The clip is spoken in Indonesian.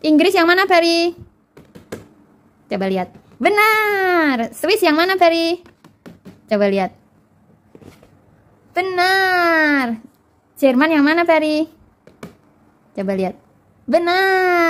Inggris yang mana Ferry? Coba lihat. Benar. Swiss yang mana Ferry? Coba lihat. Benar. Jerman yang mana Ferry? Coba lihat. Benar.